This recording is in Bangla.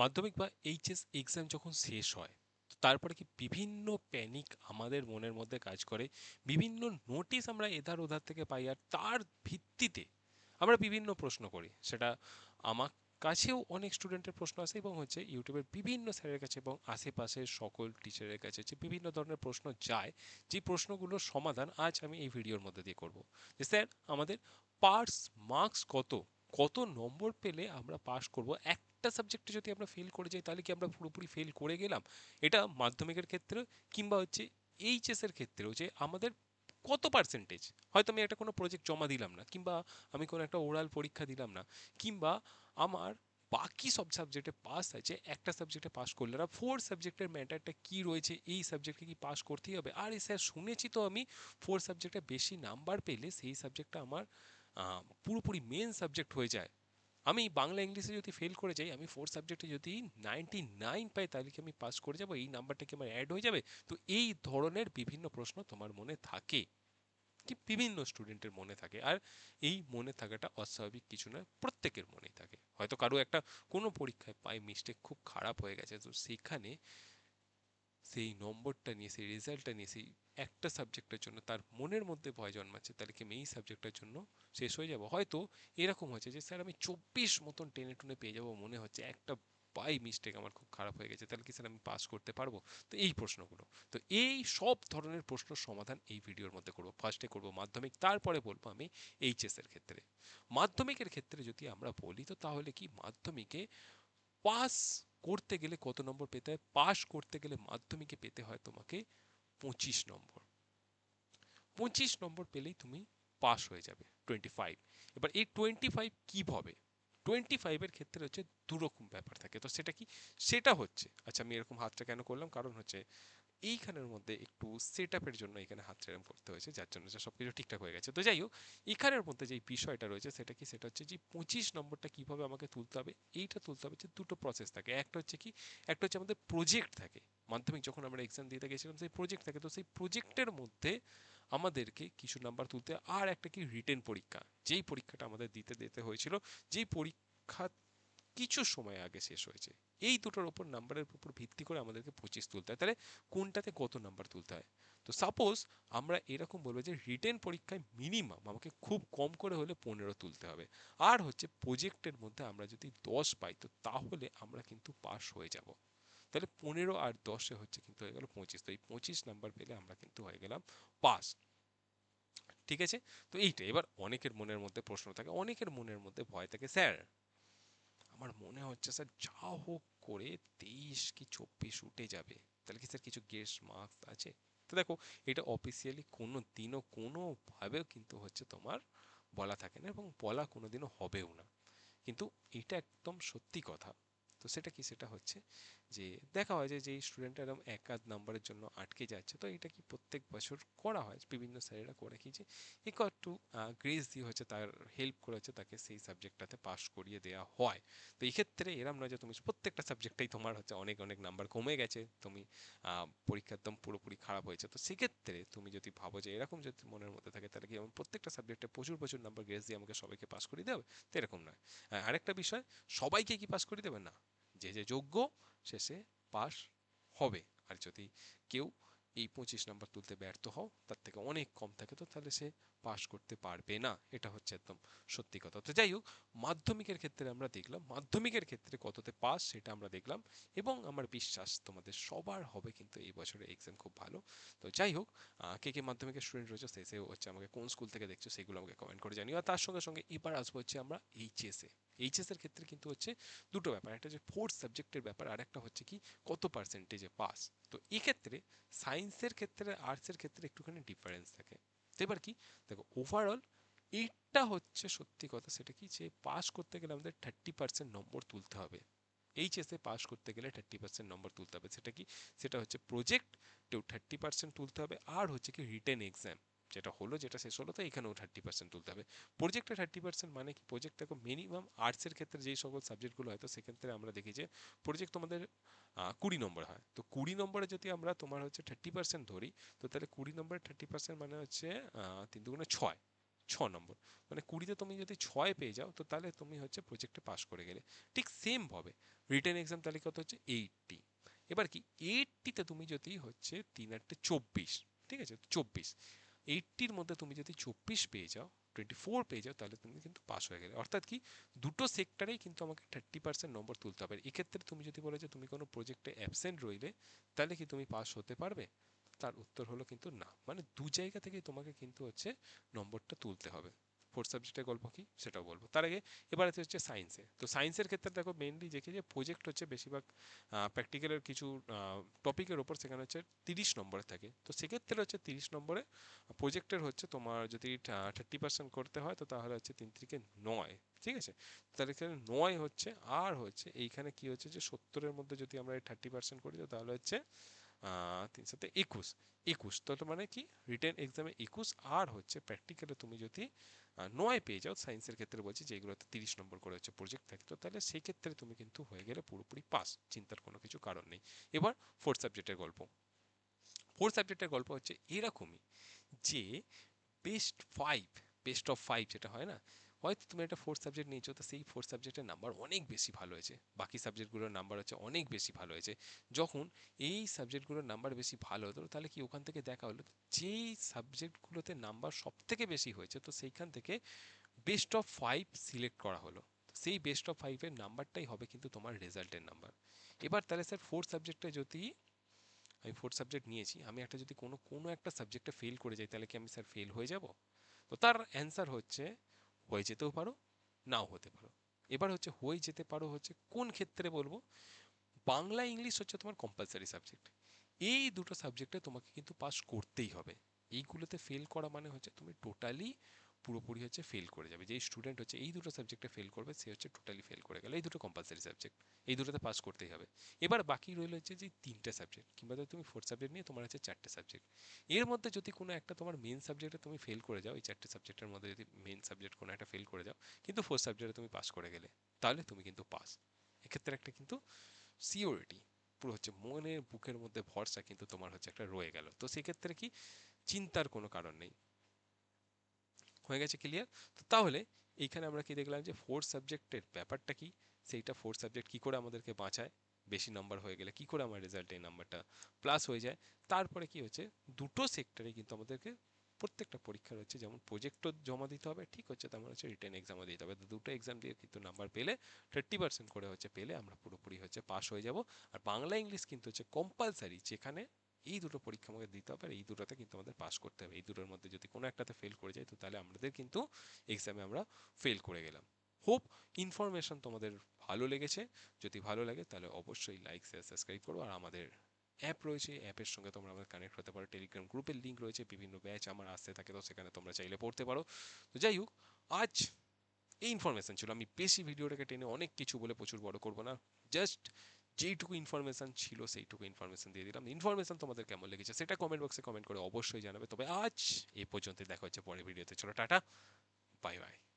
মাধ্যমিক বা এইচএস এক্সাম যখন শেষ হয় তারপরে কি বিভিন্ন প্যানিক আমাদের মনের মধ্যে কাজ করে বিভিন্ন নোটিস আমরা এধার ওধার থেকে পাই আর তার ভিত্তিতে আমরা বিভিন্ন প্রশ্ন করি সেটা আমার কাছেও অনেক স্টুডেন্টের প্রশ্ন আসে এবং হচ্ছে ইউটিউবের বিভিন্ন স্যারের কাছে এবং আশেপাশের সকল টিচারের কাছে যে বিভিন্ন ধরনের প্রশ্ন যায় যে প্রশ্নগুলোর সমাধান আজ আমি এই ভিডিওর মধ্যে দিয়ে করব স্যার আমাদের পার্স মার্কস কত কত নম্বর পেলে আমরা পাশ করব একটা সাবজেক্টে যদি আমরা ফেল করে যাই তাহলে কি আমরা পুরোপুরি ফেল করে গেলাম এটা মাধ্যমিকের ক্ষেত্রে কিংবা হচ্ছে এইচএসের ক্ষেত্রেও যে আমাদের কত পার্সেন্টেজ হয়তো আমি একটা কোনো প্রজেক্ট জমা দিলাম না কিংবা আমি কোনো একটা ওরাল পরীক্ষা দিলাম না কিংবা আমার বাকি সব সাবজেক্টে পাস আছে একটা সাবজেক্টে পাস করলে না ফোর সাবজেক্টের ম্যাটারটা কি রয়েছে এই সাবজেক্টে কি পাস করতেই হবে আর স্যার শুনেছি তো আমি ফোর সাবজেক্টে বেশি নাম্বার পেলে সেই সাবজেক্টটা আমার পুরোপুরি মেন সাবজেক্ট হয়ে যায় আমি বাংলা ইংলিশে যদি ফেল করে যাই আমি ফোর সাবজেক্টে যদি নাইনটি নাইন পাই তাহলে কি আমি পাস করে যাব এই নাম্বারটা কি আমার অ্যাড হয়ে যাবে তো এই ধরনের বিভিন্ন প্রশ্ন তোমার মনে থাকে কি বিভিন্ন স্টুডেন্টের মনে থাকে আর এই মনে থাকাটা অস্বাভাবিক কিছু নয় প্রত্যেকের মনেই থাকে হয়তো কারো একটা কোনো পরীক্ষায় পাই মিস্টেক খুব খারাপ হয়ে গেছে তো সেখানে সেই নম্বরটা নিয়ে সেই রেজাল্টটা নিয়ে সেই একটা সাবজেক্টের জন্য তার মনের মধ্যে ভয় জন্মাচ্ছে তাহলে কি আমি এই সাবজেক্টের জন্য শেষ হয়ে যাবো হয়তো এরকম হয়েছে যে স্যার আমি চব্বিশ মতন টেনে টুনে পেয়ে যাবো মনে হচ্ছে একটা বাই মিস্টেক আমার খুব খারাপ হয়ে গেছে তাহলে কি স্যার আমি পাস করতে পারবো তো এই প্রশ্নগুলো তো এই সব ধরনের প্রশ্ন সমাধান এই ভিডিওর মধ্যে করবো ফার্স্টে করবো মাধ্যমিক তারপরে বলবো আমি এইচএসের ক্ষেত্রে মাধ্যমিকের ক্ষেত্রে যদি আমরা বলি তো তাহলে কি মাধ্যমিকে পাস করতে গেলে কত নম্বর পেতে হয় পাশ করতে গেলে মাধ্যমিকে পেতে হয় তোমাকে পঁচিশ নম্বর পঁচিশ নম্বর পেলেই তুমি পাশ হয়ে যাবে টোয়েন্টি ফাইভ এবার এই টোয়েন্টি ফাইভ কীভাবে টোয়েন্টি ফাইভের ক্ষেত্রে হচ্ছে দুরকম ব্যাপার থাকে তো সেটা কি সেটা হচ্ছে আচ্ছা আমি এরকম হাতটা কেন করলাম কারণ হচ্ছে এইখানের মধ্যে একটু সেট আপের জন্য এখানে হাত চেরাম করতে হয়েছে যার জন্য সব কিছু ঠিকঠাক হয়ে গেছে তো যাই হোক এখানের মধ্যে যে বিষয়টা রয়েছে সেটা কি সেটা হচ্ছে যে পঁচিশ নম্বরটা কিভাবে আমাকে তুলতে হবে এইটা তুলতে হবে যে দুটো প্রসেস থাকে একটা হচ্ছে কি একটা হচ্ছে আমাদের প্রজেক্ট থাকে মাধ্যমিক যখন আমরা এক্সাম দিতে গেছিলাম সেই প্রজেক্ট থাকে তো সেই প্রজেক্টের মধ্যে আমাদেরকে কিছু নাম্বার তুলতে আর একটা কি রিটেন পরীক্ষা যেই পরীক্ষাটা আমাদের দিতে দিতে হয়েছিল যেই পরীক্ষা কিছু সময় আগে শেষ হয়েছে এই দুটোর ওপর নাম্বারের উপর ভিত্তি করে আমাদেরকে পঁচিশ তুলতে হয় তাহলে কোনটাতে কত নাম্বার তুলতে হয় তো সাপোজ আমরা এরকম বলবো যে রিটেন পরীক্ষায় মিনিমাম আমাকে খুব কম করে হলে পনেরো তুলতে হবে আর হচ্ছে প্রজেক্টের মধ্যে আমরা যদি দশ পাই তো তাহলে আমরা কিন্তু পাস হয়ে যাব তাহলে পনেরো আর দশে হচ্ছে কিন্তু হয়ে গেল পঁচিশ তো এই পঁচিশ নাম্বার পেলে আমরা কিন্তু হয়ে গেলাম পাস ঠিক আছে তো এইটা এবার অনেকের মনের মধ্যে প্রশ্ন থাকে অনেকের মনের মধ্যে ভয় থাকে স্যার আমার মনে হচ্ছে স্যার যা হোক করে তেইশ কি চব্বিশ উঠে যাবে তাহলে কি স্যার কিছু গেস মার্কস আছে তো দেখো এটা অফিসিয়ালি কোনো দিনও কোনোভাবেও কিন্তু হচ্ছে তোমার বলা থাকে না এবং বলা কোনো দিনও হবেও না কিন্তু এটা একদম সত্যি কথা তো সেটা কি সেটা হচ্ছে যে দেখা হয় যে যেই স্টুডেন্ট একদম এক আধ নাম্বারের জন্য আটকে যাচ্ছে তো এটা কি প্রত্যেক বছর করা হয় বিভিন্ন স্যারেরা করে কি যে একটু গ্রেস দিয়ে হচ্ছে তার হেল্প করেছে তাকে সেই সাবজেক্টটাতে পাস করিয়ে দেওয়া হয় তো এই ক্ষেত্রে এরম নয় যে তুমি প্রত্যেকটা সাবজেক্টেই তোমার হচ্ছে অনেক অনেক নাম্বার কমে গেছে তুমি পরীক্ষা একদম পুরোপুরি খারাপ হয়েছে তো সেক্ষেত্রে তুমি যদি ভাবো যে এরকম যদি মনের মধ্যে থাকে তাহলে কি আমার প্রত্যেকটা সাবজেক্টে প্রচুর প্রচুর নাম্বার গ্রেস দিয়ে আমাকে সবাইকে পাস করিয়ে দেবে তো এরকম নয় আরেকটা বিষয় সবাইকে কি পাস করিয়ে দেবে না যে যে যোগ্য শেষে পাশ হবে আর যদি কেউ এই পঁচিশ নম্বর তুলতে ব্যর্থ হও তার থেকে অনেক কম থাকে তো তাহলে সে পাশ করতে পারবে না এটা হচ্ছে একদম সত্যি কথা তো যাই হোক মাধ্যমিকের ক্ষেত্রে আমরা দেখলাম মাধ্যমিকের ক্ষেত্রে কততে পাস সেটা আমরা দেখলাম এবং আমার বিশ্বাস তোমাদের সবার হবে কিন্তু এই বছরে এক্সাম খুব ভালো তো যাই হোক কে কে মাধ্যমিকের স্টুডেন্ট রয়েছে সে সে হচ্ছে আমাকে কোন স্কুল থেকে দেখছো সেগুলো আমাকে কমেন্ট করে জানিও আর তার সঙ্গে সঙ্গে এবার আসবো হচ্ছে আমরা এইচএসে এইচএসের ক্ষেত্রে কিন্তু হচ্ছে দুটো ব্যাপার একটা হচ্ছে ফোর্থ সাবজেক্টের ব্যাপার আর একটা হচ্ছে কি কত পার্সেন্টেজে পাস তো এক্ষেত্রে সায়েন্সের ক্ষেত্রে আর্টসের ক্ষেত্রে একটুখানি ডিফারেন্স থাকে তো এবার কি দেখো ওভারঅল এইটা হচ্ছে সত্যি কথা সেটা কি যে পাস করতে গেলে আমাদের থার্টি পার্সেন্ট নম্বর তুলতে হবে এইচএসে পাস করতে গেলে থার্টি পার্সেন্ট নম্বর তুলতে হবে সেটা কি সেটা হচ্ছে প্রজেক্ট থার্টি পার্সেন্ট তুলতে হবে আর হচ্ছে কি রিটেন এক্সাম যেটা হলো যেটা শেষ হলো তো এখানেও থার্টি পার্সেন্ট তুলতে হবে প্রজেক্টে থার্টি পার্সেন্ট মানে কি প্রজেক্ট দেখো মিনিমাম আর্টসের ক্ষেত্রে যেই সকল সাবজেক্টগুলো হয় তো সেক্ষেত্রে আমরা দেখি যে প্রজেক্ট তোমাদের কুড়ি নম্বর হয় তো কুড়ি নম্বরে যদি আমরা তোমার হচ্ছে থার্টি পার্সেন্ট ধরি তো তাহলে কুড়ি নম্বরে থার্টি পার্সেন্ট মানে হচ্ছে তিন দুগুণে ছয় ছ নম্বর মানে কুড়িতে তুমি যদি ছয় পেয়ে যাও তো তাহলে তুমি হচ্ছে প্রজেক্টে পাস করে গেলে ঠিক সেম হবে রিটার্ন এক্সাম তাহলে কত হচ্ছে এইটটি এবার কি এইটটিতে তুমি যদি হচ্ছে তিন আটটে চব্বিশ ঠিক আছে চব্বিশ এইটটির মধ্যে তুমি যদি চব্বিশ পেয়ে যাও টোয়েন্টি ফোর পেয়ে যাও তাহলে তুমি কিন্তু পাস হয়ে গেলে অর্থাৎ কি দুটো সেক্টরেই কিন্তু আমাকে থার্টি পার্সেন্ট নম্বর তুলতে হবে এক্ষেত্রে তুমি যদি বলো যে তুমি কোনো প্রজেক্টে অ্যাবসেন্ট রইলে তাহলে কি তুমি পাস হতে পারবে তার উত্তর হলো কিন্তু না মানে দু জায়গা থেকেই তোমাকে কিন্তু হচ্ছে নম্বরটা তুলতে হবে ফোর্থ সাবজেক্টের গল্প কী সেটাও বলবো তার আগে এবার হচ্ছে সায়েন্সে তো সায়েন্সের ক্ষেত্রে দেখো মেনলি দেখি যে প্রজেক্ট হচ্ছে বেশিরভাগ প্র্যাকটিক্যালের কিছু টপিকের ওপর সেখানে হচ্ছে তিরিশ নম্বরে থাকে তো সেক্ষেত্রে হচ্ছে তিরিশ নম্বরে প্রজেক্টের হচ্ছে তোমার যদি থার্টি পার্সেন্ট করতে হয় তো তাহলে হচ্ছে তিন থেকে নয় ঠিক আছে তাহলে এখানে নয় হচ্ছে আর হচ্ছে এইখানে কি হচ্ছে যে সত্তরের মধ্যে যদি আমরা থার্টি পার্সেন্ট করি তো তাহলে হচ্ছে তিন সাথে একুশ একুশ তাহলে মানে কি রিটার্ন এক্সামে একুশ আর হচ্ছে প্র্যাকটিক্যালে তুমি যদি নয় পেয়ে যাও সায়েন্সের ক্ষেত্রে বলছি যে এগুলোতে তিরিশ নম্বর করে হচ্ছে প্রজেক্ট তো তাহলে সেই ক্ষেত্রে তুমি কিন্তু হয়ে গেলে পুরোপুরি পাস চিন্তার কোনো কিছু কারণ নেই এবার ফোর্থ সাবজেক্টের গল্প ফোর্থ সাবজেক্টের গল্প হচ্ছে এরকমই যে best five best of five যেটা হয় না হয়তো তুমি একটা ফোর্থ সাবজেক্ট নিয়েছো তো সেই ফোর্থ সাবজেক্টের নাম্বার অনেক বেশি ভালো হয়েছে বাকি সাবজেক্টগুলোর নাম্বার হচ্ছে অনেক বেশি ভালো হয়েছে যখন এই সাবজেক্টগুলোর নাম্বার বেশি ভালো হতো তাহলে কি ওখান থেকে দেখা হলো যেই সাবজেক্টগুলোতে নাম্বার সব থেকে বেশি হয়েছে তো সেইখান থেকে বেস্ট অফ ফাইভ সিলেক্ট করা হলো সেই বেস্ট অফ ফাইভের নাম্বারটাই হবে কিন্তু তোমার রেজাল্টের নাম্বার এবার তাহলে স্যার ফোর্থ সাবজেক্টটা যদি আমি ফোর্থ সাবজেক্ট নিয়েছি আমি একটা যদি কোনো কোনো একটা সাবজেক্টে ফেল করে যাই তাহলে কি আমি স্যার ফেল হয়ে যাব তো তার অ্যান্সার হচ্ছে হয়ে যেতেও পারো নাও হতে পারো এবার হচ্ছে হয়ে যেতে পারো হচ্ছে কোন ক্ষেত্রে বলবো বাংলা ইংলিশ হচ্ছে তোমার কম্পালসারি সাবজেক্ট এই দুটো সাবজেক্টে তোমাকে কিন্তু পাস করতেই হবে এইগুলোতে ফেল করা মানে হচ্ছে তুমি টোটালি পুরোপুরি হচ্ছে ফেল করে যাবে যেই স্টুডেন্ট হচ্ছে এই দুটো সাবজেক্টে ফেল করবে সে হচ্ছে টোটালি ফেল করে গেলে এই দুটো কম্পালসারি সাবজেক্ট এই দুটোতে পাস করতেই হবে এবার বাকি রইল হচ্ছে যে তিনটে সাবজেক্ট কিংবা তুমি ফোর্থ সাবজেক্ট নিয়ে তোমার হচ্ছে চারটে সাবজেক্ট এর মধ্যে যদি কোনো একটা তোমার মেন সাবজেক্টে তুমি ফেল করে যাও এই চারটে সাবজেক্টের মধ্যে যদি মেন সাবজেক্ট কোনো একটা ফেল করে যাও কিন্তু ফোর্থ সাবজেক্টে তুমি পাস করে গেলে তাহলে তুমি কিন্তু পাস এক্ষেত্রে একটা কিন্তু সিওরিটি পুরো হচ্ছে মনের বুকের মধ্যে ভরসা কিন্তু তোমার হচ্ছে একটা রয়ে গেল তো সেক্ষেত্রে কি চিন্তার কোনো কারণ নেই হয়ে গেছে ক্লিয়ার তো তাহলে এইখানে আমরা কি দেখলাম যে ফোর সাবজেক্টের ব্যাপারটা কি সেইটা ফোর সাবজেক্ট কি করে আমাদেরকে বাঁচায় বেশি নাম্বার হয়ে গেলে কি করে আমার রেজাল্টে এই নাম্বারটা প্লাস হয়ে যায় তারপরে কি হচ্ছে দুটো সেক্টরে কিন্তু আমাদেরকে প্রত্যেকটা পরীক্ষা হচ্ছে যেমন প্রজেক্টও জমা দিতে হবে ঠিক হচ্ছে তেমন হচ্ছে রিটার্ন এক্সামও দিতে হবে দুটো এক্সাম দিয়ে কিন্তু নাম্বার পেলে থার্টি পার্সেন্ট করে হচ্ছে পেলে আমরা পুরোপুরি হচ্ছে পাস হয়ে যাব আর বাংলা ইংলিশ কিন্তু হচ্ছে কম্পালসারি যেখানে এই দুটো পরীক্ষা আমাকে দিতে হবে আর এই দুটোতে কিন্তু আমাদের পাস করতে হবে এই দুটোর মধ্যে যদি কোনো একটাতে ফেল করে যাই তো তাহলে আমাদের কিন্তু এক্সামে আমরা ফেল করে গেলাম হোপ ইনফরমেশন তোমাদের ভালো লেগেছে যদি ভালো লাগে তাহলে অবশ্যই লাইক শেয়ার সাবস্ক্রাইব করো আর আমাদের অ্যাপ রয়েছে অ্যাপের সঙ্গে তোমরা আমাদের কানেক্ট হতে পারো টেলিগ্রাম গ্রুপের লিঙ্ক রয়েছে বিভিন্ন ব্যাচ আমার আসতে থাকে তো সেখানে তোমরা চাইলে পড়তে পারো তো যাই হোক আজ এই ইনফরমেশান ছিল আমি বেশি ভিডিওটাকে টেনে অনেক কিছু বলে প্রচুর বড় করবো না জাস্ট যেইটুকু ইনফরমেশান ছিল সেইটুকু ইনফরমেশান দিয়ে দিলাম ইনফরমেশান তোমাদের কেমন লেগেছে সেটা কমেন্ট বক্সে কমেন্ট করে অবশ্যই জানাবে তবে আজ এ পর্যন্ত দেখা হচ্ছে পরের ভিডিওতে চলো টাটা বাই বাই